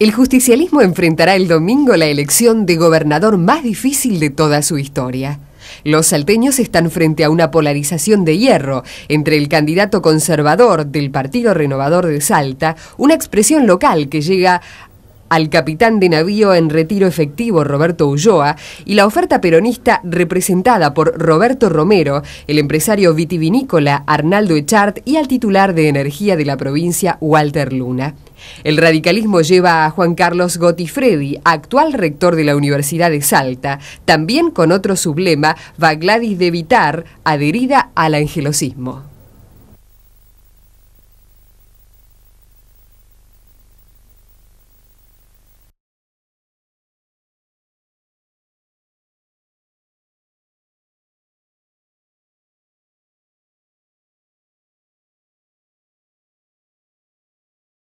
El justicialismo enfrentará el domingo la elección de gobernador más difícil de toda su historia. Los salteños están frente a una polarización de hierro entre el candidato conservador del Partido Renovador de Salta, una expresión local que llega al capitán de navío en retiro efectivo Roberto Ulloa y la oferta peronista representada por Roberto Romero, el empresario vitivinícola Arnaldo Echart y al titular de energía de la provincia Walter Luna. El radicalismo lleva a Juan Carlos Gotifredi, actual rector de la Universidad de Salta, también con otro sublema, Bagladis de Vitar, adherida al angelosismo.